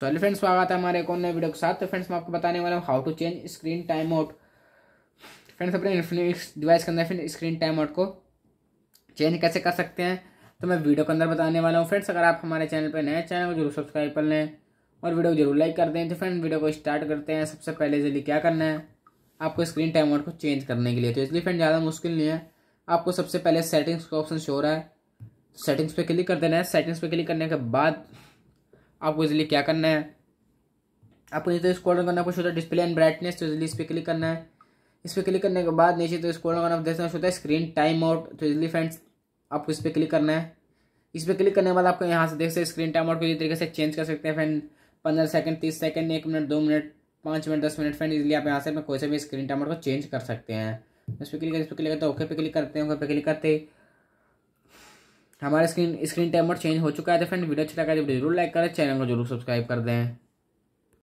तो hello friends स्वागत है हमारे कौन नए वीडियो के साथ तो फ्रेंड्स मैं आपको बताने वाला हूँ how to change screen time out friends अपने इन्फिनिक्स डिवाइस के अंदर फिर स्क्रीन टाइम आउट को चेंज कैसे कर सकते हैं तो मैं वीडियो के अंदर बताने वाला हूँ फ्रेंड्स अगर आप हमारे चैनल पर नए चैनल को जरूर सब्सक्राइब कर लें और वीडियो को जरूर लाइक कर दें तो फ्रेंड वीडियो को स्टार्ट करते हैं सबसे पहले जल्दी क्या करना है आपको स्क्रीन टाइम आउट को चेंज करने के लिए तो इसलिए फ्रेंड ज़्यादा मुश्किल नहीं है आपको सबसे पहले सेटिंग्स का ऑप्शन शो रहा है सेटिंग्स पर क्लिक कर देना है सेटिंग्स पर क्लिक करने के बाद आपको इसलिए क्या करना है आपको नीचे तो स्क्रॉल डाउन करना कुछ होता है डिस्प्ले एंड ब्राइटनेस तो इसलिए इस पर क्लिक करना है इस पर क्लिक करने के बाद नीचे तो स्क्रॉल डाउन करना देखना होता है स्क्रीन टाइम आउट तो इसलिए फ्रेंड्स आपको इस पर क्लिक करना है इस पर क्लिक करने के बाद आपको यहाँ से देख सकते स्क्रीन टाइम आउट को तरीके से चेंज कर सकते हैं फ्रेंड पंद्रह सेकंड तीस सेकंड एक मिनट दो मिनट पाँच मिनट दस मिनट फ्रेंड इजिली आप यहाँ से अपने कोई से भी स्क्रीन टाइम आउट को चेंज कर सकते हैं इस पर क्लिक इस पर क्लिक तो करते हैं ओके पे क्लिक करते हैं ओके पे क्लिक करते हैं हमारे स्क्रीन स्क्रीन टाइमर चेंज हो चुका है तो फ्रेंड वीडियो अच्छा लगा तो वीडियो जरूर लाइक करें चैनल को जरूर सब्सक्राइब कर दें